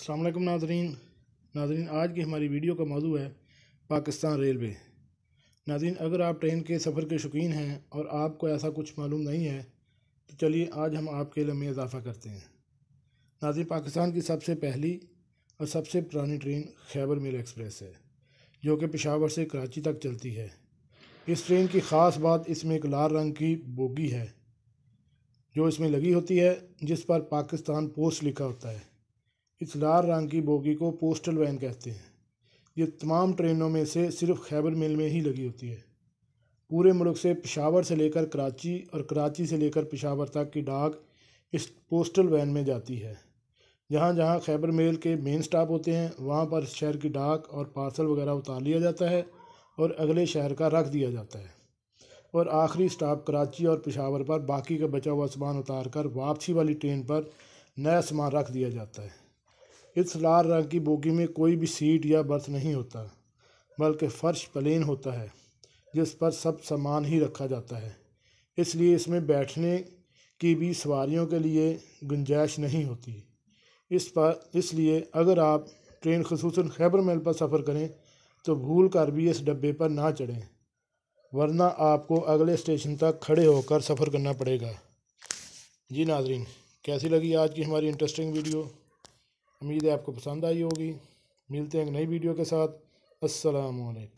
असलम नाजरीन नाजरीन आज की हमारी वीडियो का मौजू है पाकिस्तान रेलवे नाजरीन अगर आप ट्रेन के सफ़र के शौकीन हैं और आपको ऐसा कुछ मालूम नहीं है तो चलिए आज हम आपके लिए में इजाफ़ा करते हैं नाजरीन पाकिस्तान की सबसे पहली और सबसे पुरानी ट्रेन खैबर मेल एक्सप्रेस है जो कि पेशावर से कराची तक चलती है इस ट्रेन की ख़ास बात इसमें एक लाल रंग की बोगी है जो इसमें लगी होती है जिस पर पाकिस्तान पोस्ट लिखा होता है इस लाल रंग की बोगी को पोस्टल वैन कहते हैं ये तमाम ट्रेनों में से सिर्फ खैबर मेल में ही लगी होती है पूरे मुल्क से पिशावर से लेकर कराची और कराची से लेकर पिशावर तक की डाक इस पोस्टल वैन में जाती है जहाँ जहाँ खैबर मेल के मेन स्टॉप होते हैं वहाँ पर शहर की डाक और पार्सल वगैरह उतार लिया जाता है और अगले शहर का रख दिया जाता है और आखिरी स्टॉप कराची और पिशावर पर बाकी का बचा हुआ सामान उतार कर वापसी वाली ट्रेन पर नया सामान रख दिया जाता है इस लाल रंग की बोगी में कोई भी सीट या बर्थ नहीं होता बल्कि फर्श प्लेन होता है जिस पर सब सामान ही रखा जाता है इसलिए इसमें बैठने की भी सवारियों के लिए गुंजाइश नहीं होती इस पर इसलिए अगर आप ट्रेन खसूस खैबर मेल पर सफ़र करें तो भूल कर भी इस डब्बे पर ना चढ़ें वरना आपको अगले स्टेशन तक खड़े होकर सफ़र करना पड़ेगा जी नाजरीन कैसी लगी आज की हमारी इंटरेस्टिंग वीडियो उम्मीद है आपको पसंद आई होगी मिलते हैं एक नई वीडियो के साथ असलकम